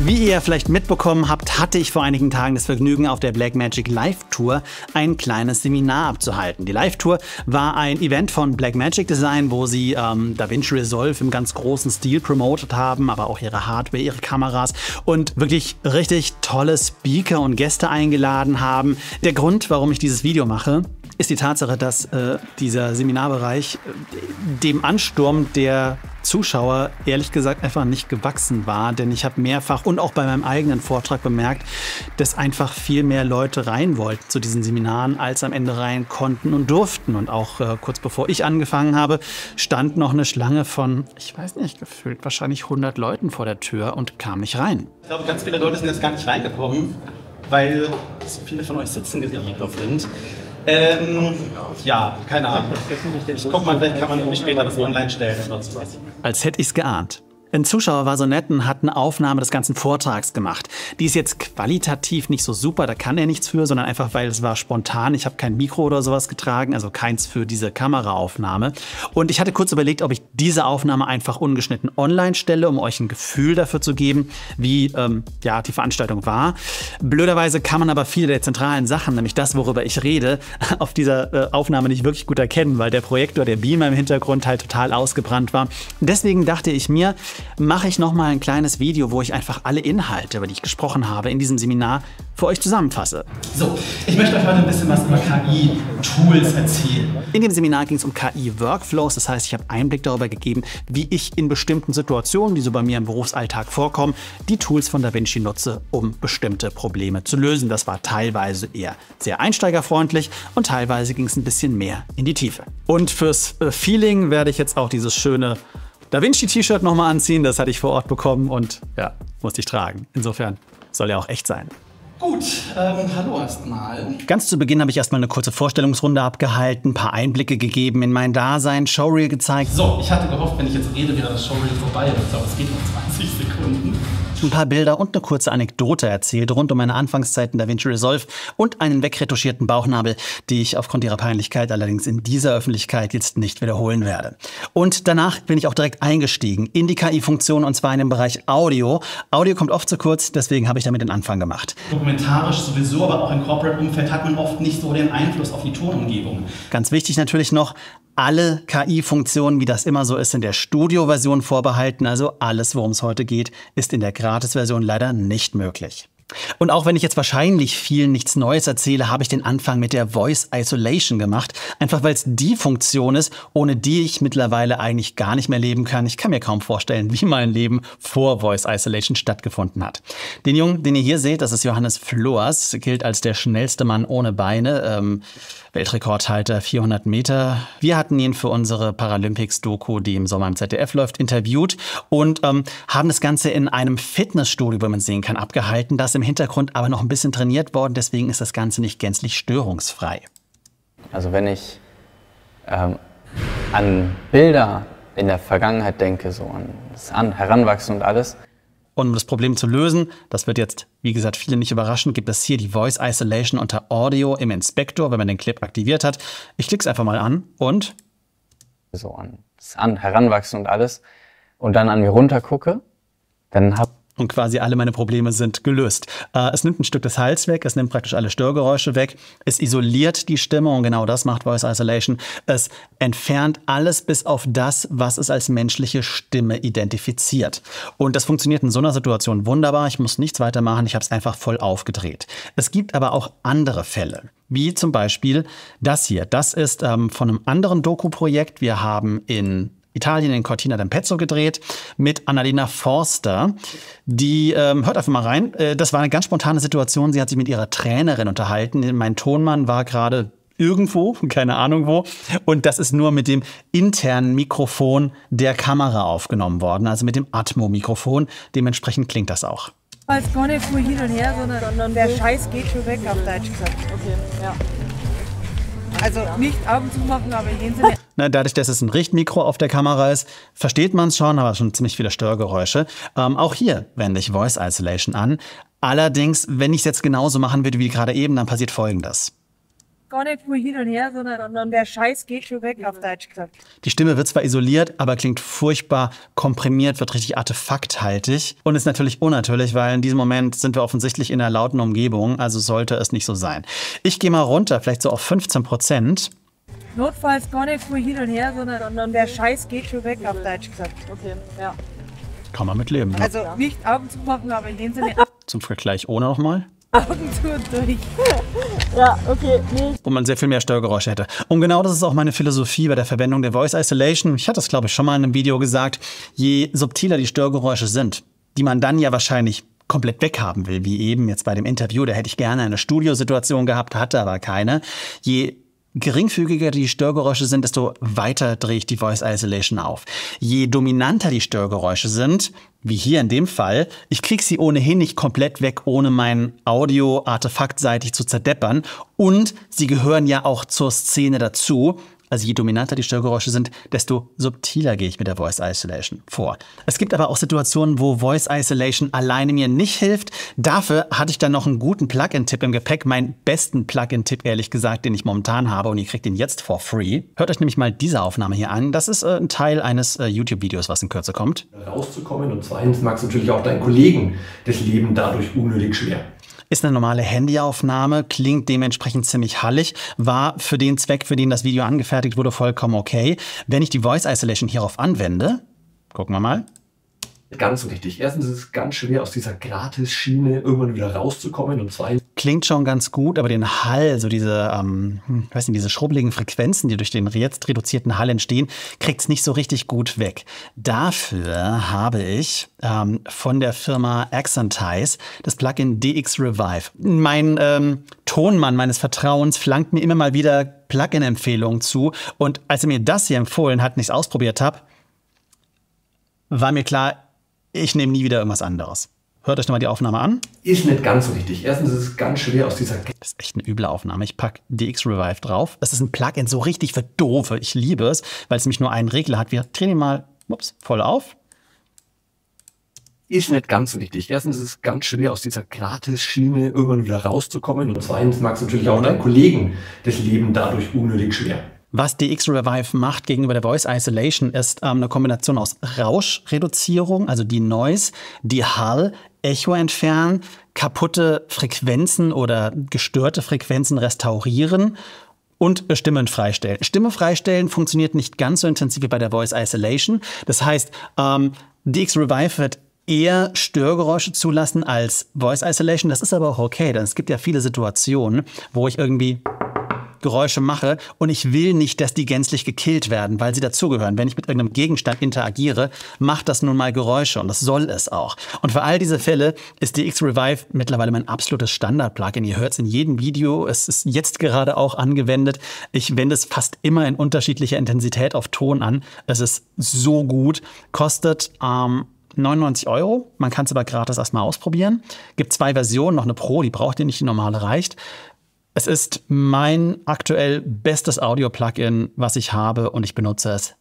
Wie ihr vielleicht mitbekommen habt, hatte ich vor einigen Tagen das Vergnügen, auf der Blackmagic Live Tour ein kleines Seminar abzuhalten. Die Live Tour war ein Event von Blackmagic Design, wo sie ähm, DaVinci Resolve im ganz großen Stil promotet haben, aber auch ihre Hardware, ihre Kameras und wirklich richtig tolle Speaker und Gäste eingeladen haben. Der Grund, warum ich dieses Video mache, ist die Tatsache, dass äh, dieser Seminarbereich äh, dem Ansturm der Zuschauer ehrlich gesagt einfach nicht gewachsen war, denn ich habe mehrfach und auch bei meinem eigenen Vortrag bemerkt, dass einfach viel mehr Leute rein wollten zu diesen Seminaren, als am Ende rein konnten und durften. Und auch äh, kurz bevor ich angefangen habe, stand noch eine Schlange von, ich weiß nicht, gefühlt wahrscheinlich 100 Leuten vor der Tür und kam nicht rein. Ich glaube, ganz viele Leute sind jetzt gar nicht reingekommen, weil viele von euch sitzen geblieben sind. Ähm, ja, keine Ahnung. Guck mal, vielleicht kann man irgendwie später das online stellen Als hätte ich es geahnt. Ein Zuschauer war so nett und hat eine Aufnahme des ganzen Vortrags gemacht. Die ist jetzt qualitativ nicht so super, da kann er nichts für, sondern einfach, weil es war spontan. Ich habe kein Mikro oder sowas getragen, also keins für diese Kameraaufnahme. Und ich hatte kurz überlegt, ob ich diese Aufnahme einfach ungeschnitten online stelle, um euch ein Gefühl dafür zu geben, wie ähm, ja, die Veranstaltung war. Blöderweise kann man aber viele der zentralen Sachen, nämlich das, worüber ich rede, auf dieser äh, Aufnahme nicht wirklich gut erkennen, weil der Projektor, der Beamer im Hintergrund halt total ausgebrannt war. Deswegen dachte ich mir, mache ich nochmal ein kleines Video, wo ich einfach alle Inhalte, über die ich gesprochen habe, in diesem Seminar für euch zusammenfasse. So, ich möchte euch heute ein bisschen was über KI-Tools erzählen. In dem Seminar ging es um KI-Workflows, das heißt, ich habe Einblick darüber gegeben, wie ich in bestimmten Situationen, die so bei mir im Berufsalltag vorkommen, die Tools von DaVinci nutze, um bestimmte Probleme zu lösen. Das war teilweise eher sehr einsteigerfreundlich und teilweise ging es ein bisschen mehr in die Tiefe. Und fürs äh, Feeling werde ich jetzt auch dieses schöne da Vinci-T-Shirt nochmal anziehen, das hatte ich vor Ort bekommen und ja, musste ich tragen. Insofern soll ja auch echt sein. Gut, ähm, hallo erstmal. Ganz zu Beginn habe ich erstmal eine kurze Vorstellungsrunde abgehalten, ein paar Einblicke gegeben in mein Dasein, Showreel gezeigt. So, ich hatte gehofft, wenn ich jetzt rede, wäre das Showreel vorbei, aber ich glaube, es geht noch 20 Sekunden ein paar Bilder und eine kurze Anekdote erzählt rund um meine Anfangszeiten DaVinci Resolve und einen wegretuschierten Bauchnabel, die ich aufgrund ihrer Peinlichkeit allerdings in dieser Öffentlichkeit jetzt nicht wiederholen werde. Und danach bin ich auch direkt eingestiegen in die KI-Funktion und zwar in dem Bereich Audio. Audio kommt oft zu kurz, deswegen habe ich damit den Anfang gemacht. Dokumentarisch sowieso, aber auch im Corporate-Umfeld hat man oft nicht so den Einfluss auf die Tonumgebung. Ganz wichtig natürlich noch, alle KI-Funktionen, wie das immer so ist, in der Studio-Version vorbehalten. Also alles, worum es heute geht, ist in der Gratis-Version leider nicht möglich. Und auch wenn ich jetzt wahrscheinlich vielen nichts Neues erzähle, habe ich den Anfang mit der Voice Isolation gemacht. Einfach weil es die Funktion ist, ohne die ich mittlerweile eigentlich gar nicht mehr leben kann. Ich kann mir kaum vorstellen, wie mein Leben vor Voice Isolation stattgefunden hat. Den Jungen, den ihr hier seht, das ist Johannes Floers, gilt als der schnellste Mann ohne Beine, ähm, Weltrekordhalter 400 Meter. Wir hatten ihn für unsere Paralympics-Doku, die im Sommer im ZDF läuft, interviewt und ähm, haben das Ganze in einem Fitnessstudio, wo man sehen kann, abgehalten, das im Hintergrund aber noch ein bisschen trainiert worden, deswegen ist das Ganze nicht gänzlich störungsfrei. Also wenn ich ähm, an Bilder in der Vergangenheit denke, so an das an Heranwachsen und alles. Und um das Problem zu lösen, das wird jetzt, wie gesagt, viele nicht überraschen, gibt es hier die Voice Isolation unter Audio im Inspektor, wenn man den Clip aktiviert hat. Ich klicke es einfach mal an und... So an das an Heranwachsen und alles und dann an mir runter gucke, dann habe und quasi alle meine Probleme sind gelöst. Äh, es nimmt ein Stück des Hals weg, es nimmt praktisch alle Störgeräusche weg, es isoliert die Stimme und genau das macht Voice Isolation. Es entfernt alles bis auf das, was es als menschliche Stimme identifiziert. Und das funktioniert in so einer Situation wunderbar. Ich muss nichts weitermachen, ich habe es einfach voll aufgedreht. Es gibt aber auch andere Fälle wie zum Beispiel das hier. Das ist ähm, von einem anderen Doku-Projekt. Wir haben in Italien in Cortina d'Ampezzo gedreht mit Annalena Forster. Die, ähm, hört einfach mal rein, äh, das war eine ganz spontane Situation. Sie hat sich mit ihrer Trainerin unterhalten. Mein Tonmann war gerade irgendwo, keine Ahnung wo. Und das ist nur mit dem internen Mikrofon der Kamera aufgenommen worden, also mit dem Atmo-Mikrofon. Dementsprechend klingt das auch. Ich weiß gar nicht nur hin und her, sondern, sondern der Scheiß geht schon weg, auf Deutsch gesagt. Okay, ja. Also nicht Augen zumachen, aber in dem Sinne. Ne, dadurch, dass es ein Richtmikro auf der Kamera ist, versteht man es schon, aber schon ziemlich viele Störgeräusche. Ähm, auch hier wende ich Voice Isolation an. Allerdings, wenn ich es jetzt genauso machen würde wie gerade eben, dann passiert Folgendes. Gar nicht nur hin und her, sondern der Scheiß geht schon weg, auf Deutsch gesagt. Die Stimme wird zwar isoliert, aber klingt furchtbar komprimiert, wird richtig artefakthaltig und ist natürlich unnatürlich, weil in diesem Moment sind wir offensichtlich in einer lauten Umgebung, also sollte es nicht so sein. Ich gehe mal runter, vielleicht so auf 15 Prozent notfalls gar nicht mehr hin und her, sondern, sondern der Scheiß geht schon weg, auf Deutsch gesagt. Okay, ja. Kann man mit leben. Ne? Also ja. nicht Augen zu zumachen, aber in dem Sinne. Zum Vergleich ohne nochmal. Augen zu und durch. ja, okay. Nee. Wo man sehr viel mehr Störgeräusche hätte. Und genau das ist auch meine Philosophie bei der Verwendung der Voice Isolation. Ich hatte das, glaube ich, schon mal in einem Video gesagt. Je subtiler die Störgeräusche sind, die man dann ja wahrscheinlich komplett weghaben will, wie eben jetzt bei dem Interview, da hätte ich gerne eine Studiosituation gehabt, hatte aber keine. Je geringfügiger die Störgeräusche sind, desto weiter drehe ich die Voice Isolation auf. Je dominanter die Störgeräusche sind, wie hier in dem Fall, ich kriege sie ohnehin nicht komplett weg, ohne mein Audio artefaktseitig zu zerdeppern. Und sie gehören ja auch zur Szene dazu. Also je dominanter die Störgeräusche sind, desto subtiler gehe ich mit der Voice Isolation vor. Es gibt aber auch Situationen, wo Voice Isolation alleine mir nicht hilft. Dafür hatte ich dann noch einen guten Plugin-Tipp im Gepäck, meinen besten Plugin-Tipp ehrlich gesagt, den ich momentan habe und ihr kriegt ihn jetzt for free. Hört euch nämlich mal diese Aufnahme hier an. Das ist äh, ein Teil eines äh, YouTube-Videos, was in Kürze kommt. Rauszukommen und zweitens magst du natürlich auch deinen Kollegen das Leben dadurch unnötig schwer. Ist eine normale Handyaufnahme, klingt dementsprechend ziemlich hallig, war für den Zweck, für den das Video angefertigt wurde, vollkommen okay. Wenn ich die Voice Isolation hierauf anwende, gucken wir mal, ganz so richtig. Erstens ist es ganz schwer, aus dieser Gratis-Schiene irgendwann wieder rauszukommen. Und zweitens. Klingt schon ganz gut, aber den Hall, so diese, ähm, ich hm, weiß nicht, diese schrubbeligen Frequenzen, die durch den jetzt reduzierten Hall entstehen, kriegt es nicht so richtig gut weg. Dafür habe ich ähm, von der Firma Accentize das Plugin DX Revive. Mein ähm, Tonmann meines Vertrauens flankt mir immer mal wieder Plugin-Empfehlungen zu. Und als er mir das hier empfohlen hat und ich es ausprobiert habe, war mir klar, ich nehme nie wieder irgendwas anderes. Hört euch nochmal die Aufnahme an. Ist nicht ganz so richtig. Erstens ist es ganz schwer aus dieser. Das ist echt eine üble Aufnahme. Ich packe DX Revive drauf. Das ist ein Plugin, so richtig für doofe. Ich liebe es, weil es nämlich nur einen Regler hat. Wir drehen ihn mal ups, voll auf. Ist nicht ganz so richtig. Erstens ist es ganz schwer, aus dieser Gratis-Schiene irgendwann wieder rauszukommen. Und zweitens mag es natürlich auch deinen Kollegen das Leben dadurch unnötig schwer. Was DX Revive macht gegenüber der Voice Isolation ist ähm, eine Kombination aus Rauschreduzierung, also die Noise, die Hall, Echo entfernen, kaputte Frequenzen oder gestörte Frequenzen restaurieren und Stimmen freistellen. Stimme freistellen funktioniert nicht ganz so intensiv wie bei der Voice Isolation. Das heißt, ähm, DX Revive wird eher Störgeräusche zulassen als Voice Isolation. Das ist aber auch okay, denn es gibt ja viele Situationen, wo ich irgendwie Geräusche mache und ich will nicht, dass die gänzlich gekillt werden, weil sie dazugehören. Wenn ich mit irgendeinem Gegenstand interagiere, macht das nun mal Geräusche und das soll es auch. Und für all diese Fälle ist die X-Revive mittlerweile mein absolutes Standard-Plugin. Ihr hört es in jedem Video, es ist jetzt gerade auch angewendet. Ich wende es fast immer in unterschiedlicher Intensität auf Ton an. Es ist so gut, kostet ähm, 99 Euro. Man kann es aber gratis erstmal ausprobieren. Gibt zwei Versionen, noch eine Pro, die braucht ihr nicht, die normale reicht. Es ist mein aktuell bestes Audio-Plugin, was ich habe und ich benutze es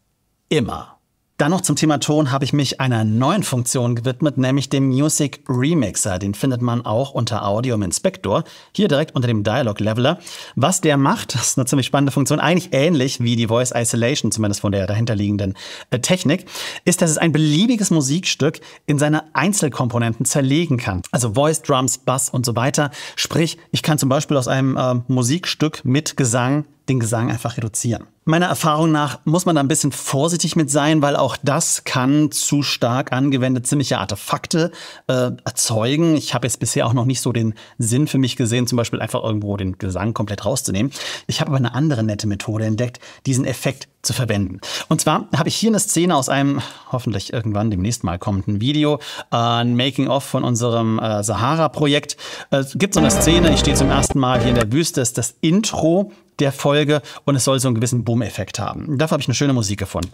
immer. Dann noch zum Thema Ton habe ich mich einer neuen Funktion gewidmet, nämlich dem Music Remixer. Den findet man auch unter Audio im Inspector, hier direkt unter dem Dialog Leveler. Was der macht, das ist eine ziemlich spannende Funktion, eigentlich ähnlich wie die Voice Isolation, zumindest von der dahinterliegenden äh, Technik, ist, dass es ein beliebiges Musikstück in seine Einzelkomponenten zerlegen kann. Also Voice, Drums, Bass und so weiter. Sprich, ich kann zum Beispiel aus einem äh, Musikstück mit Gesang den Gesang einfach reduzieren. Meiner Erfahrung nach muss man da ein bisschen vorsichtig mit sein, weil auch das kann zu stark angewendet ziemliche Artefakte äh, erzeugen. Ich habe jetzt bisher auch noch nicht so den Sinn für mich gesehen, zum Beispiel einfach irgendwo den Gesang komplett rauszunehmen. Ich habe aber eine andere nette Methode entdeckt, diesen Effekt zu verwenden. Und zwar habe ich hier eine Szene aus einem hoffentlich irgendwann demnächst mal kommenden Video, äh, ein Making-of von unserem äh, Sahara-Projekt. Äh, es gibt so eine Szene, ich stehe zum ersten Mal hier in der Wüste, ist das Intro der Folge und es soll so einen gewissen Boom-Effekt haben. Dafür habe ich eine schöne Musik gefunden.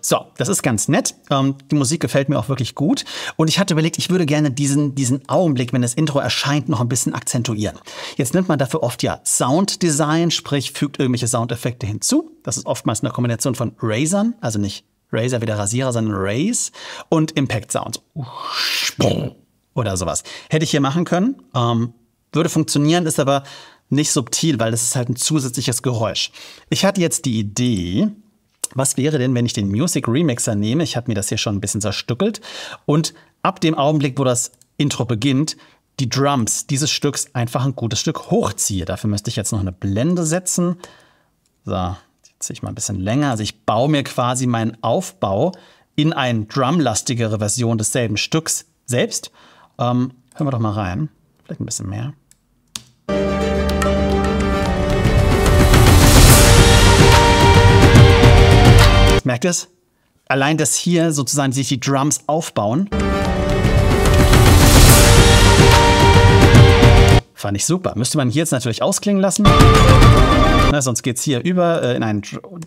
So, das ist ganz nett. Ähm, die Musik gefällt mir auch wirklich gut. Und ich hatte überlegt, ich würde gerne diesen, diesen Augenblick, wenn das Intro erscheint, noch ein bisschen akzentuieren. Jetzt nimmt man dafür oft ja Sounddesign, sprich fügt irgendwelche Soundeffekte hinzu. Das ist oftmals eine Kombination von Razern, also nicht Razer wie der Rasierer, sondern Rays und Impact Sounds. Uh, oder sowas. Hätte ich hier machen können, ähm, würde funktionieren, ist aber nicht subtil, weil das ist halt ein zusätzliches Geräusch. Ich hatte jetzt die Idee, was wäre denn, wenn ich den Music Remixer nehme? Ich habe mir das hier schon ein bisschen zerstückelt und ab dem Augenblick, wo das Intro beginnt, die Drums dieses Stücks einfach ein gutes Stück hochziehe. Dafür müsste ich jetzt noch eine Blende setzen. So, die ziehe ich mal ein bisschen länger. Also ich baue mir quasi meinen Aufbau in eine drumlastigere Version desselben Stücks selbst ähm, hören wir doch mal rein. Vielleicht ein bisschen mehr. Merkt ihr es? Allein, dass hier sozusagen sich die Drums aufbauen, fand ich super. Müsste man hier jetzt natürlich ausklingen lassen. Ne, sonst geht es hier über äh, in einen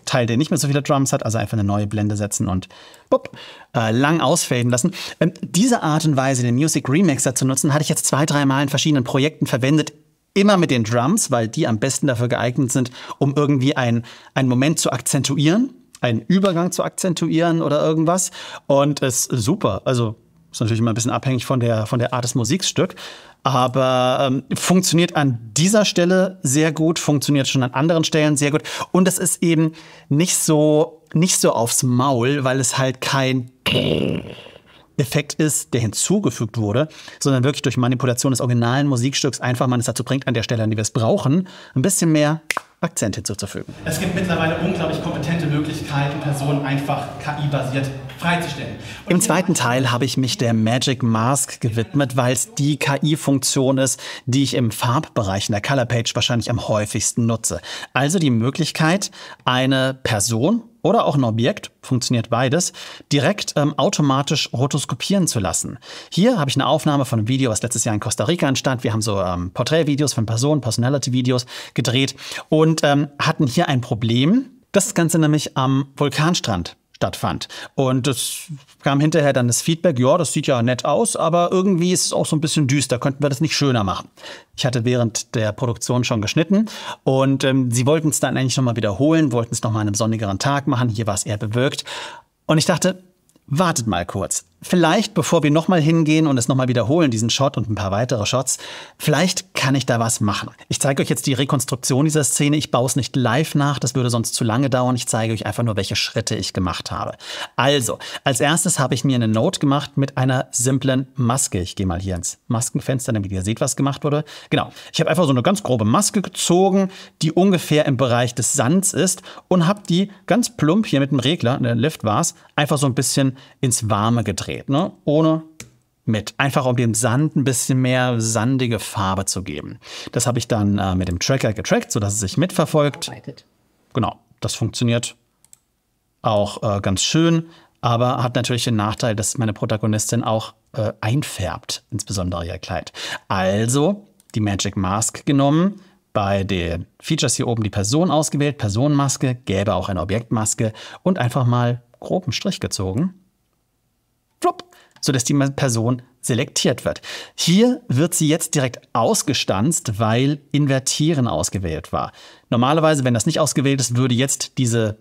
Teil, der nicht mehr so viele Drums hat, also einfach eine neue Blende setzen und bupp, äh, lang ausfaden lassen. Ähm, diese Art und Weise, den Music Remixer zu nutzen, hatte ich jetzt zwei, drei Mal in verschiedenen Projekten verwendet. Immer mit den Drums, weil die am besten dafür geeignet sind, um irgendwie einen, einen Moment zu akzentuieren, einen Übergang zu akzentuieren oder irgendwas. Und es ist super. Also ist natürlich immer ein bisschen abhängig von der, von der Art des Musikstücks. Aber ähm, funktioniert an dieser Stelle sehr gut, funktioniert schon an anderen Stellen sehr gut. Und es ist eben nicht so, nicht so aufs Maul, weil es halt kein Effekt ist, der hinzugefügt wurde, sondern wirklich durch Manipulation des originalen Musikstücks einfach man es dazu bringt, an der Stelle, an die wir es brauchen, ein bisschen mehr Akzent hinzuzufügen. Es gibt mittlerweile unglaublich kompetente Möglichkeiten, Personen einfach KI-basiert freizustellen. Und Im zweiten Teil habe ich mich der Magic Mask gewidmet, weil es die KI-Funktion ist, die ich im Farbbereich in der Color Page wahrscheinlich am häufigsten nutze. Also die Möglichkeit, eine Person oder auch ein Objekt, funktioniert beides, direkt ähm, automatisch rotoskopieren zu lassen. Hier habe ich eine Aufnahme von einem Video, was letztes Jahr in Costa Rica entstand. Wir haben so ähm, Porträtvideos von Personen, Personality-Videos gedreht und ähm, hatten hier ein Problem. Das Ganze nämlich am Vulkanstrand stattfand. Und es kam hinterher dann das Feedback, ja, das sieht ja nett aus, aber irgendwie ist es auch so ein bisschen düster, könnten wir das nicht schöner machen. Ich hatte während der Produktion schon geschnitten und ähm, sie wollten es dann eigentlich nochmal wiederholen, wollten es nochmal an einem sonnigeren Tag machen, hier war es eher bewölkt. Und ich dachte, wartet mal kurz. Vielleicht, bevor wir nochmal hingehen und es nochmal wiederholen, diesen Shot und ein paar weitere Shots, vielleicht kann ich da was machen. Ich zeige euch jetzt die Rekonstruktion dieser Szene. Ich baue es nicht live nach, das würde sonst zu lange dauern. Ich zeige euch einfach nur, welche Schritte ich gemacht habe. Also, als erstes habe ich mir eine Note gemacht mit einer simplen Maske. Ich gehe mal hier ins Maskenfenster, damit ihr seht, was gemacht wurde. Genau, ich habe einfach so eine ganz grobe Maske gezogen, die ungefähr im Bereich des Sands ist und habe die ganz plump hier mit dem Regler, der Lift war es, einfach so ein bisschen ins Warme gedreht gedreht, ne? Ohne mit, einfach um dem Sand ein bisschen mehr sandige Farbe zu geben. Das habe ich dann äh, mit dem Tracker getrackt, sodass es sich mitverfolgt. Genau, das funktioniert auch äh, ganz schön, aber hat natürlich den Nachteil, dass meine Protagonistin auch äh, einfärbt, insbesondere ihr Kleid. Also die Magic Mask genommen, bei den Features hier oben die Person ausgewählt, Personenmaske, gäbe auch eine Objektmaske und einfach mal groben Strich gezogen plupp, sodass die Person selektiert wird. Hier wird sie jetzt direkt ausgestanzt, weil Invertieren ausgewählt war. Normalerweise, wenn das nicht ausgewählt ist, würde jetzt diese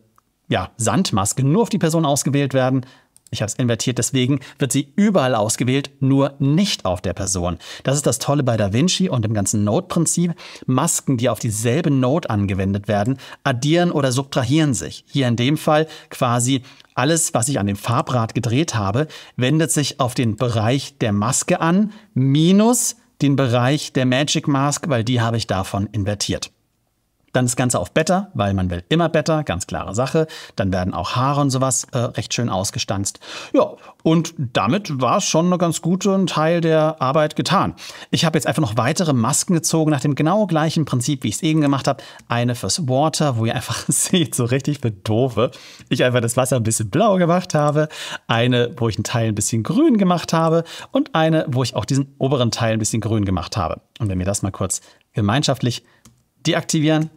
ja, Sandmaske nur auf die Person ausgewählt werden. Ich habe es invertiert, deswegen wird sie überall ausgewählt, nur nicht auf der Person. Das ist das Tolle bei DaVinci und dem ganzen Node-Prinzip. Masken, die auf dieselbe Node angewendet werden, addieren oder subtrahieren sich. Hier in dem Fall quasi alles, was ich an dem Farbrad gedreht habe, wendet sich auf den Bereich der Maske an, minus den Bereich der Magic Mask, weil die habe ich davon invertiert. Dann das Ganze auf Better, weil man will immer Better, ganz klare Sache. Dann werden auch Haare und sowas äh, recht schön ausgestanzt. Ja, und damit war schon ein ganz guter Teil der Arbeit getan. Ich habe jetzt einfach noch weitere Masken gezogen nach dem genau gleichen Prinzip, wie ich es eben gemacht habe. Eine fürs Water, wo ihr einfach seht, so richtig für Doofe. Ich einfach das Wasser ein bisschen blau gemacht habe. Eine, wo ich einen Teil ein bisschen grün gemacht habe. Und eine, wo ich auch diesen oberen Teil ein bisschen grün gemacht habe. Und wenn wir das mal kurz gemeinschaftlich deaktivieren,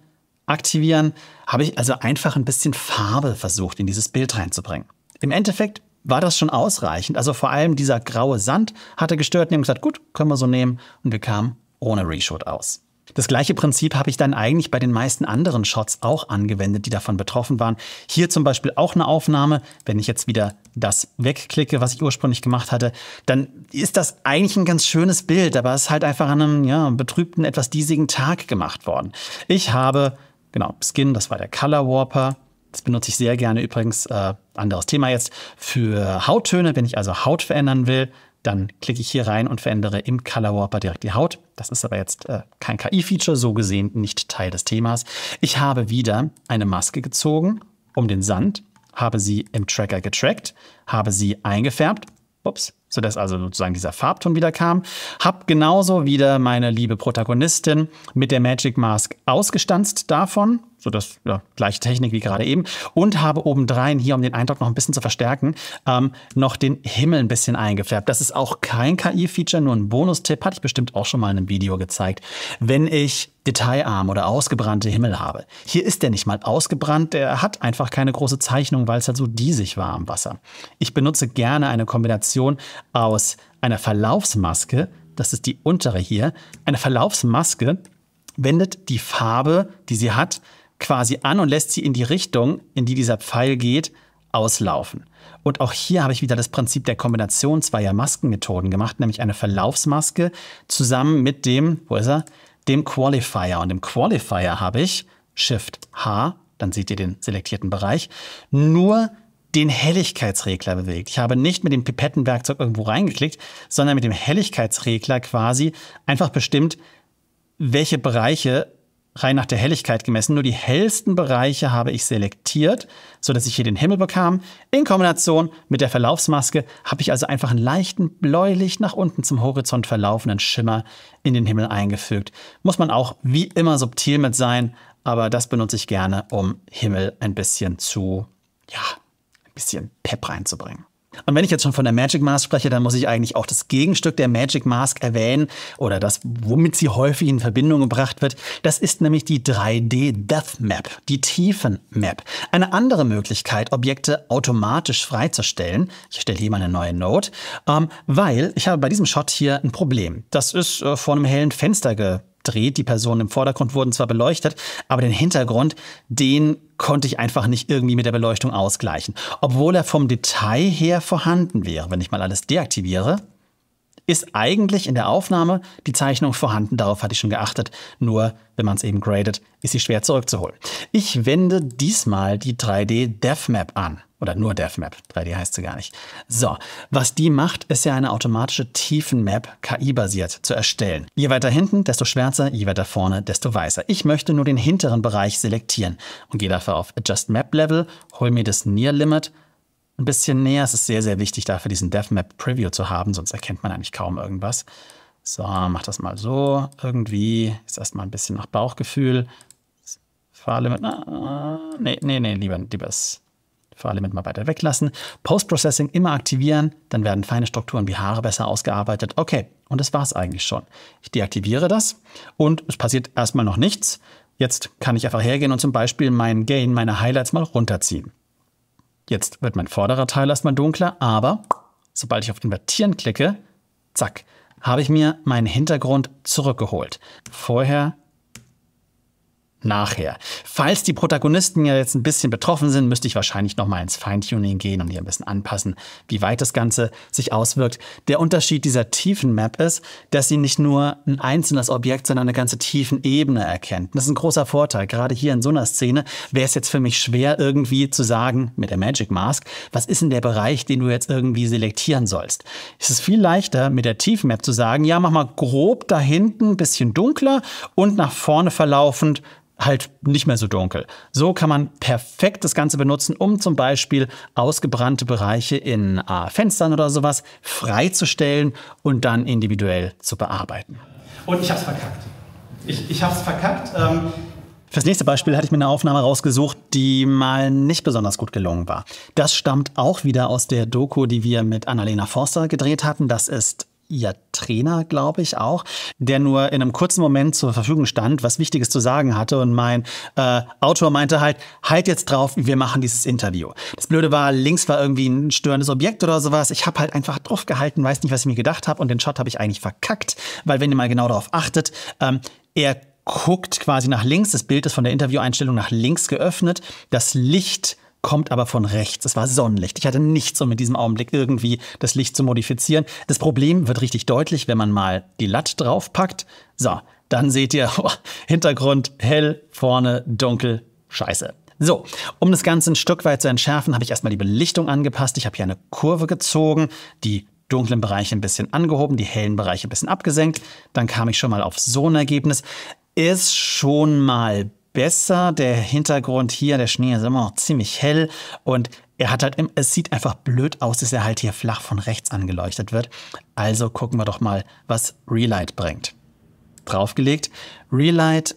aktivieren, habe ich also einfach ein bisschen Farbe versucht in dieses Bild reinzubringen. Im Endeffekt war das schon ausreichend. Also vor allem dieser graue Sand hatte gestört und haben gesagt, gut, können wir so nehmen. Und wir kamen ohne Reshoot aus. Das gleiche Prinzip habe ich dann eigentlich bei den meisten anderen Shots auch angewendet, die davon betroffen waren. Hier zum Beispiel auch eine Aufnahme. Wenn ich jetzt wieder das wegklicke, was ich ursprünglich gemacht hatte, dann ist das eigentlich ein ganz schönes Bild, aber es ist halt einfach an einem ja, betrübten, etwas diesigen Tag gemacht worden. Ich habe Genau, Skin, das war der Color Warper. Das benutze ich sehr gerne übrigens, äh, anderes Thema jetzt, für Hauttöne. Wenn ich also Haut verändern will, dann klicke ich hier rein und verändere im Color Warper direkt die Haut. Das ist aber jetzt äh, kein KI-Feature, so gesehen nicht Teil des Themas. Ich habe wieder eine Maske gezogen um den Sand, habe sie im Tracker getrackt, habe sie eingefärbt. Ups, sodass also sozusagen dieser Farbton wieder kam. Hab genauso wieder meine liebe Protagonistin mit der Magic Mask ausgestanzt davon so das ja, gleiche Technik wie gerade eben. Und habe obendrein hier, um den Eindruck noch ein bisschen zu verstärken, ähm, noch den Himmel ein bisschen eingefärbt. Das ist auch kein KI-Feature, nur ein Bonustipp. Hatte ich bestimmt auch schon mal in einem Video gezeigt. Wenn ich detailarm oder ausgebrannte Himmel habe. Hier ist der nicht mal ausgebrannt, der hat einfach keine große Zeichnung, weil es halt so diesig war am Wasser. Ich benutze gerne eine Kombination aus einer Verlaufsmaske, das ist die untere hier, eine Verlaufsmaske wendet die Farbe, die sie hat, quasi an und lässt sie in die Richtung, in die dieser Pfeil geht, auslaufen. Und auch hier habe ich wieder das Prinzip der Kombination zweier Maskenmethoden gemacht, nämlich eine Verlaufsmaske zusammen mit dem, wo ist er, dem Qualifier. Und im Qualifier habe ich Shift H, dann seht ihr den selektierten Bereich, nur den Helligkeitsregler bewegt. Ich habe nicht mit dem Pipettenwerkzeug irgendwo reingeklickt, sondern mit dem Helligkeitsregler quasi einfach bestimmt, welche Bereiche rein nach der Helligkeit gemessen. Nur die hellsten Bereiche habe ich selektiert, sodass ich hier den Himmel bekam. In Kombination mit der Verlaufsmaske habe ich also einfach einen leichten, bläulich nach unten zum Horizont verlaufenden Schimmer in den Himmel eingefügt. Muss man auch wie immer subtil mit sein, aber das benutze ich gerne, um Himmel ein bisschen zu, ja, ein bisschen Pep reinzubringen. Und wenn ich jetzt schon von der Magic Mask spreche, dann muss ich eigentlich auch das Gegenstück der Magic Mask erwähnen oder das, womit sie häufig in Verbindung gebracht wird. Das ist nämlich die 3D Death Map, die Tiefen Map. Eine andere Möglichkeit, Objekte automatisch freizustellen. Ich stelle hier mal eine neue Note, ähm, weil ich habe bei diesem Shot hier ein Problem. Das ist äh, vor einem hellen Fenster ge gedreht. Die Personen im Vordergrund wurden zwar beleuchtet, aber den Hintergrund, den konnte ich einfach nicht irgendwie mit der Beleuchtung ausgleichen. Obwohl er vom Detail her vorhanden wäre. Wenn ich mal alles deaktiviere, ist eigentlich in der Aufnahme die Zeichnung vorhanden. Darauf hatte ich schon geachtet. Nur, wenn man es eben gradet, ist sie schwer zurückzuholen. Ich wende diesmal die 3D DevMap an. Oder nur DevMap. 3D heißt sie gar nicht. So, was die macht, ist ja eine automatische Tiefenmap KI-basiert zu erstellen. Je weiter hinten, desto schwärzer, je weiter vorne, desto weißer. Ich möchte nur den hinteren Bereich selektieren und gehe dafür auf Adjust Map Level, hole mir das Near Limit ein bisschen näher. Es ist sehr, sehr wichtig, dafür diesen DevMap Preview zu haben, sonst erkennt man eigentlich kaum irgendwas. So, mach das mal so. Irgendwie ist erstmal ein bisschen nach Bauchgefühl. Fahrlimit, na, nee, nee, nee, lieber, lieber das Fahrlimit mal weiter weglassen. Post-Processing immer aktivieren, dann werden feine Strukturen wie Haare besser ausgearbeitet. Okay, und das war's eigentlich schon. Ich deaktiviere das und es passiert erstmal noch nichts. Jetzt kann ich einfach hergehen und zum Beispiel meinen Gain, meine Highlights mal runterziehen. Jetzt wird mein vorderer Teil erstmal dunkler, aber sobald ich auf Invertieren klicke, zack, habe ich mir meinen Hintergrund zurückgeholt. Vorher nachher. Falls die Protagonisten ja jetzt ein bisschen betroffen sind, müsste ich wahrscheinlich nochmal ins Feintuning gehen und hier ein bisschen anpassen, wie weit das Ganze sich auswirkt. Der Unterschied dieser Tiefenmap ist, dass sie nicht nur ein einzelnes Objekt, sondern eine ganze tiefen Ebene erkennt. Das ist ein großer Vorteil. Gerade hier in so einer Szene wäre es jetzt für mich schwer, irgendwie zu sagen, mit der Magic Mask, was ist denn der Bereich, den du jetzt irgendwie selektieren sollst? Es ist viel leichter, mit der Tiefenmap zu sagen, ja, mach mal grob da hinten, ein bisschen dunkler und nach vorne verlaufend halt nicht mehr so dunkel. So kann man perfekt das Ganze benutzen, um zum Beispiel ausgebrannte Bereiche in äh, Fenstern oder sowas freizustellen und dann individuell zu bearbeiten. Und ich hab's verkackt. Ich, ich hab's verkackt. Ähm Fürs nächste Beispiel hatte ich mir eine Aufnahme rausgesucht, die mal nicht besonders gut gelungen war. Das stammt auch wieder aus der Doku, die wir mit Annalena Forster gedreht hatten. Das ist ihr Trainer, glaube ich auch, der nur in einem kurzen Moment zur Verfügung stand, was Wichtiges zu sagen hatte. Und mein äh, Autor meinte halt, halt jetzt drauf, wir machen dieses Interview. Das Blöde war, links war irgendwie ein störendes Objekt oder sowas. Ich habe halt einfach drauf gehalten, weiß nicht, was ich mir gedacht habe. Und den Shot habe ich eigentlich verkackt, weil wenn ihr mal genau darauf achtet, ähm, er guckt quasi nach links. Das Bild ist von der Intervieweinstellung nach links geöffnet. Das Licht kommt aber von rechts. Es war Sonnenlicht. Ich hatte nichts, um mit diesem Augenblick irgendwie das Licht zu modifizieren. Das Problem wird richtig deutlich, wenn man mal die Latt draufpackt. So, dann seht ihr, oh, Hintergrund hell, vorne dunkel, scheiße. So, um das Ganze ein Stück weit zu entschärfen, habe ich erstmal die Belichtung angepasst. Ich habe hier eine Kurve gezogen, die dunklen Bereiche ein bisschen angehoben, die hellen Bereiche ein bisschen abgesenkt. Dann kam ich schon mal auf so ein Ergebnis. Ist schon mal besser. Der Hintergrund hier, der Schnee ist immer noch ziemlich hell und er hat halt, es sieht einfach blöd aus, dass er halt hier flach von rechts angeleuchtet wird. Also gucken wir doch mal, was Relight bringt. Draufgelegt, Relight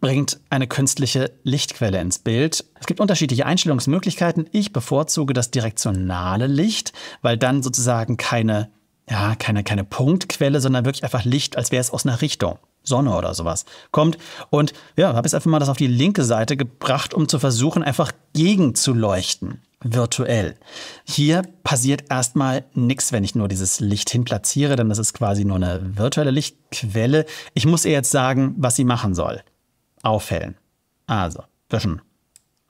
bringt eine künstliche Lichtquelle ins Bild. Es gibt unterschiedliche Einstellungsmöglichkeiten. Ich bevorzuge das direktionale Licht, weil dann sozusagen keine, ja, keine, keine Punktquelle, sondern wirklich einfach Licht, als wäre es aus einer Richtung. Sonne oder sowas kommt. Und ja, habe jetzt einfach mal das auf die linke Seite gebracht, um zu versuchen, einfach gegenzuleuchten, virtuell. Hier passiert erstmal nichts, wenn ich nur dieses Licht hin denn das ist quasi nur eine virtuelle Lichtquelle. Ich muss ihr jetzt sagen, was sie machen soll. Aufhellen. Also, wischen.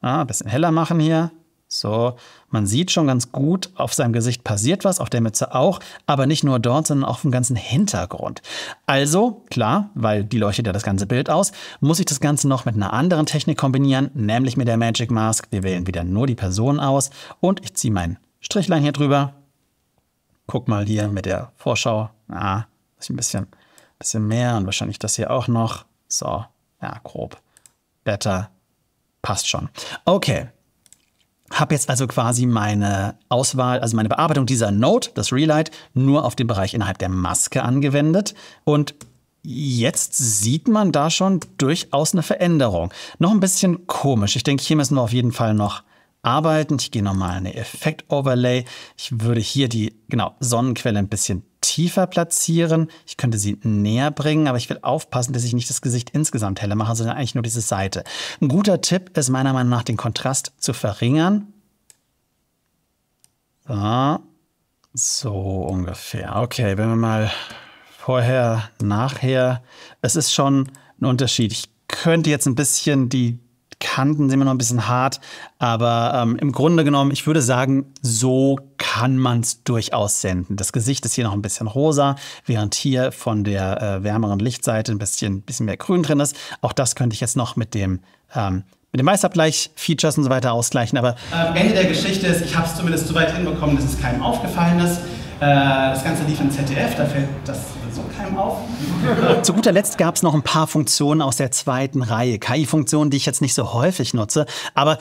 Ah, bisschen heller machen hier. So, man sieht schon ganz gut, auf seinem Gesicht passiert was, auf der Mütze auch, aber nicht nur dort, sondern auch vom ganzen Hintergrund. Also, klar, weil die leuchtet ja das ganze Bild aus, muss ich das Ganze noch mit einer anderen Technik kombinieren, nämlich mit der Magic Mask. Wir wählen wieder nur die Person aus und ich ziehe mein Strichlein hier drüber. Guck mal hier mit der Vorschau. Ah, muss ich ein bisschen, bisschen mehr und wahrscheinlich das hier auch noch. So, ja, grob. Better. Passt schon. Okay, habe jetzt also quasi meine Auswahl, also meine Bearbeitung dieser Note, das Relight, nur auf den Bereich innerhalb der Maske angewendet und Jetzt sieht man da schon durchaus eine Veränderung. Noch ein bisschen komisch. Ich denke, hier müssen wir auf jeden Fall noch arbeiten. Ich gehe nochmal in eine Effekt-Overlay. Ich würde hier die genau, Sonnenquelle ein bisschen tiefer platzieren. Ich könnte sie näher bringen, aber ich will aufpassen, dass ich nicht das Gesicht insgesamt heller mache, sondern eigentlich nur diese Seite. Ein guter Tipp ist meiner Meinung nach, den Kontrast zu verringern. So, so ungefähr. Okay, wenn wir mal vorher, nachher. Es ist schon ein Unterschied. Ich könnte jetzt ein bisschen die Kanten sind immer noch ein bisschen hart, aber ähm, im Grunde genommen, ich würde sagen, so kann man es durchaus senden. Das Gesicht ist hier noch ein bisschen rosa, während hier von der äh, wärmeren Lichtseite ein bisschen, bisschen mehr Grün drin ist. Auch das könnte ich jetzt noch mit dem ähm, mit dem Weißabgleich, Features und so weiter ausgleichen, aber... Am ähm, Ende der Geschichte ist, ich habe es zumindest so weit hinbekommen, dass es keinem aufgefallen ist. Äh, das Ganze lief im ZDF, da fällt das zu guter Letzt gab es noch ein paar Funktionen aus der zweiten Reihe. KI-Funktionen, die ich jetzt nicht so häufig nutze, aber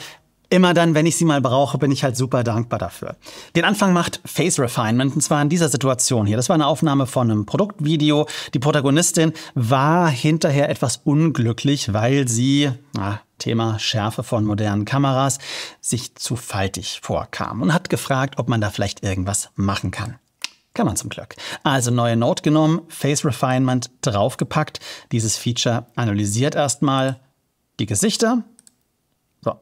Immer dann, wenn ich sie mal brauche, bin ich halt super dankbar dafür. Den Anfang macht Face Refinement, und zwar in dieser Situation hier. Das war eine Aufnahme von einem Produktvideo. Die Protagonistin war hinterher etwas unglücklich, weil sie, na, Thema Schärfe von modernen Kameras, sich zu faltig vorkam und hat gefragt, ob man da vielleicht irgendwas machen kann. Kann man zum Glück. Also neue Note genommen, Face Refinement draufgepackt, dieses Feature analysiert erstmal die Gesichter. So,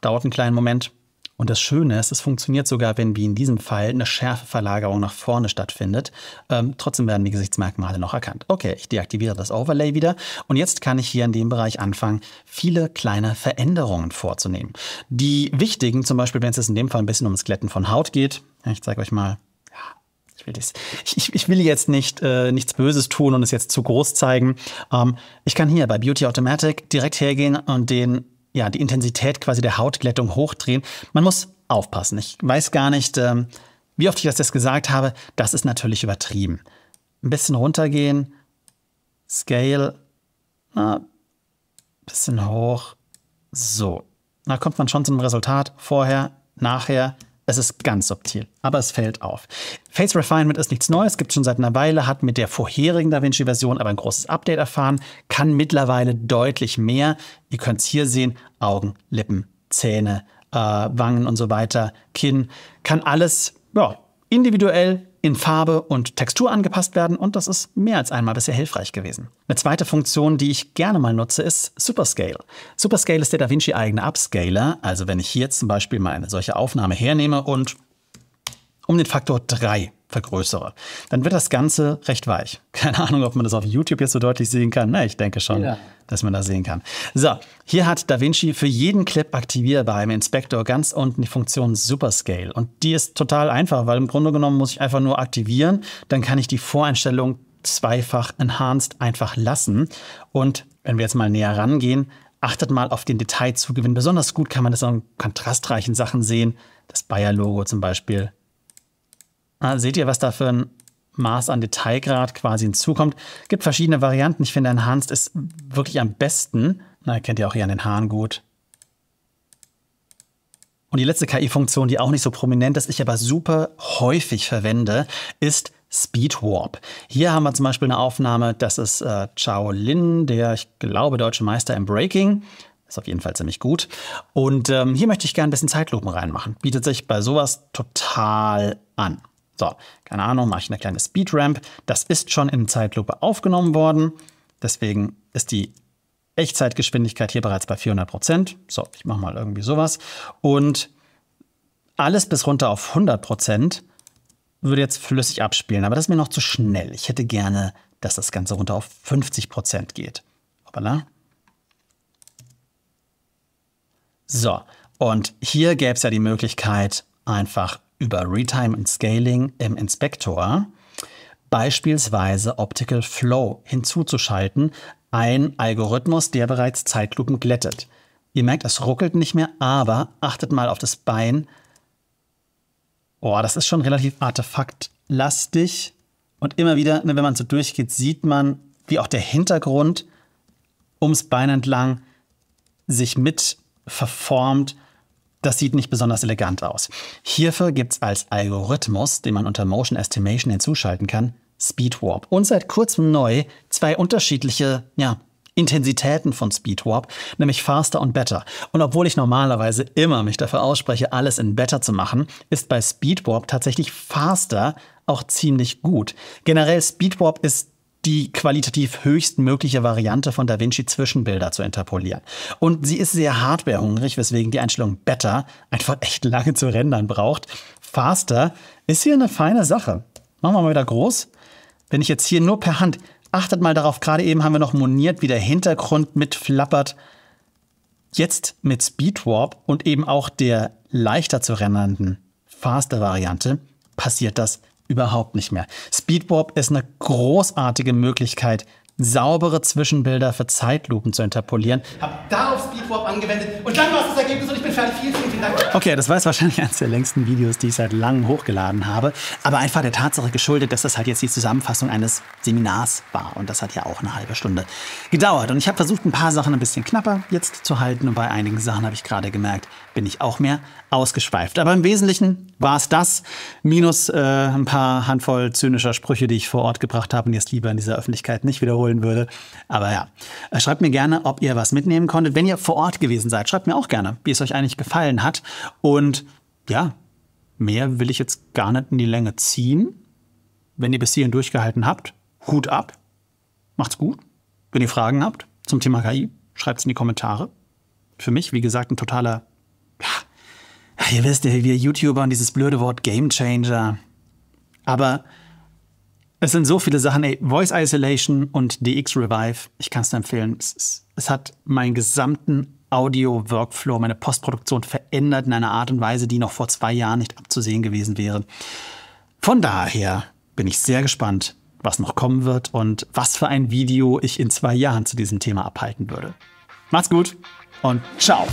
dauert einen kleinen Moment. Und das Schöne ist, es funktioniert sogar, wenn wie in diesem Fall eine Schärfeverlagerung nach vorne stattfindet. Ähm, trotzdem werden die Gesichtsmerkmale noch erkannt. Okay, ich deaktiviere das Overlay wieder und jetzt kann ich hier in dem Bereich anfangen, viele kleine Veränderungen vorzunehmen. Die wichtigen, zum Beispiel, wenn es in dem Fall ein bisschen ums das Glätten von Haut geht, ich zeige euch mal will das, ich, ich will jetzt nicht äh, nichts Böses tun und es jetzt zu groß zeigen. Ähm, ich kann hier bei Beauty Automatic direkt hergehen und den, ja, die Intensität quasi der Hautglättung hochdrehen. Man muss aufpassen. Ich weiß gar nicht, ähm, wie oft ich das jetzt gesagt habe. Das ist natürlich übertrieben. Ein bisschen runtergehen, Scale, na, bisschen hoch. So, da kommt man schon zum Resultat. Vorher, nachher. Es ist ganz subtil, aber es fällt auf. Face Refinement ist nichts Neues, gibt schon seit einer Weile, hat mit der vorherigen DaVinci-Version aber ein großes Update erfahren, kann mittlerweile deutlich mehr. Ihr könnt es hier sehen, Augen, Lippen, Zähne, äh, Wangen und so weiter, Kinn, kann alles ja, individuell in Farbe und Textur angepasst werden und das ist mehr als einmal bisher hilfreich gewesen. Eine zweite Funktion, die ich gerne mal nutze, ist Superscale. Superscale ist der DaVinci eigene Upscaler, also wenn ich hier zum Beispiel mal eine solche Aufnahme hernehme und um den Faktor 3 vergrößere. Dann wird das Ganze recht weich. Keine Ahnung, ob man das auf YouTube jetzt so deutlich sehen kann. Na, ich denke schon, ja. dass man das sehen kann. So, hier hat DaVinci für jeden Clip aktivierbar im Inspektor ganz unten die Funktion Superscale. Und die ist total einfach, weil im Grunde genommen muss ich einfach nur aktivieren. Dann kann ich die Voreinstellung zweifach enhanced einfach lassen. Und wenn wir jetzt mal näher rangehen, achtet mal auf den Detailzugewinn. Besonders gut kann man das an kontrastreichen Sachen sehen. Das Bayer-Logo zum Beispiel Ah, seht ihr, was da für ein Maß an Detailgrad quasi hinzukommt? Gibt verschiedene Varianten. Ich finde, Enhanced ist wirklich am besten. Na, kennt ihr auch hier an den Haaren gut. Und die letzte KI-Funktion, die auch nicht so prominent ist, ich aber super häufig verwende, ist Speed Warp. Hier haben wir zum Beispiel eine Aufnahme, das ist äh, Chao Lin, der, ich glaube, deutsche Meister im Breaking. Ist auf jeden Fall ziemlich gut. Und ähm, hier möchte ich gerne ein bisschen Zeitlupen reinmachen. Bietet sich bei sowas total an. So, keine Ahnung, mache ich eine kleine Speedramp. Das ist schon in Zeitlupe aufgenommen worden. Deswegen ist die Echtzeitgeschwindigkeit hier bereits bei 400 Prozent. So, ich mache mal irgendwie sowas. Und alles bis runter auf 100 Prozent würde jetzt flüssig abspielen. Aber das ist mir noch zu schnell. Ich hätte gerne, dass das Ganze runter auf 50 Prozent geht. Hoppala. So, und hier gäbe es ja die Möglichkeit, einfach über Retime und Scaling im Inspektor beispielsweise Optical Flow hinzuzuschalten, ein Algorithmus, der bereits Zeitlupen glättet. Ihr merkt, es ruckelt nicht mehr, aber achtet mal auf das Bein. Oh, das ist schon relativ artefaktlastig. Und immer wieder, ne, wenn man so durchgeht, sieht man, wie auch der Hintergrund ums Bein entlang sich mit verformt. Das sieht nicht besonders elegant aus. Hierfür gibt es als Algorithmus, den man unter Motion Estimation hinzuschalten kann, Speedwarp. Und seit kurzem neu zwei unterschiedliche, ja, Intensitäten von Speedwarp, nämlich faster und better. Und obwohl ich normalerweise immer mich dafür ausspreche, alles in better zu machen, ist bei Speedwarp tatsächlich faster auch ziemlich gut. Generell Speedwarp ist die qualitativ höchstmögliche Variante von DaVinci Zwischenbilder zu interpolieren. Und sie ist sehr hardwarehungrig, weswegen die Einstellung Better einfach echt lange zu rendern braucht. Faster ist hier eine feine Sache. Machen wir mal wieder groß. Wenn ich jetzt hier nur per Hand, achtet mal darauf, gerade eben haben wir noch moniert, wie der Hintergrund mitflappert. Jetzt mit Speedwarp und eben auch der leichter zu rendernden Faster-Variante passiert das überhaupt nicht mehr. Speedwarp ist eine großartige Möglichkeit, saubere Zwischenbilder für Zeitlupen zu interpolieren. Hab auf Speedwarp angewendet und dann war es das Ergebnis und ich bin fertig. Vielen, vielen, vielen Dank. Okay, das war jetzt wahrscheinlich eines der längsten Videos, die ich seit langem hochgeladen habe. Aber einfach der Tatsache geschuldet, dass das halt jetzt die Zusammenfassung eines Seminars war. Und das hat ja auch eine halbe Stunde gedauert. Und ich habe versucht, ein paar Sachen ein bisschen knapper jetzt zu halten. Und bei einigen Sachen habe ich gerade gemerkt, bin ich auch mehr ausgeschweift. Aber im Wesentlichen war es das, minus äh, ein paar Handvoll zynischer Sprüche, die ich vor Ort gebracht habe und jetzt lieber in dieser Öffentlichkeit nicht wiederholen würde. Aber ja, äh, schreibt mir gerne, ob ihr was mitnehmen konntet. Wenn ihr vor Ort gewesen seid, schreibt mir auch gerne, wie es euch eigentlich gefallen hat. Und ja, mehr will ich jetzt gar nicht in die Länge ziehen. Wenn ihr bis hierhin durchgehalten habt, Hut ab. Macht's gut. Wenn ihr Fragen habt zum Thema KI, schreibt es in die Kommentare. Für mich, wie gesagt, ein totaler ihr wisst ja, wir YouTuber und dieses blöde Wort Game Changer. Aber es sind so viele Sachen, ey, Voice Isolation und DX Revive, ich kann es nur empfehlen. Es, es hat meinen gesamten Audio-Workflow, meine Postproduktion verändert in einer Art und Weise, die noch vor zwei Jahren nicht abzusehen gewesen wäre. Von daher bin ich sehr gespannt, was noch kommen wird und was für ein Video ich in zwei Jahren zu diesem Thema abhalten würde. Macht's gut und ciao!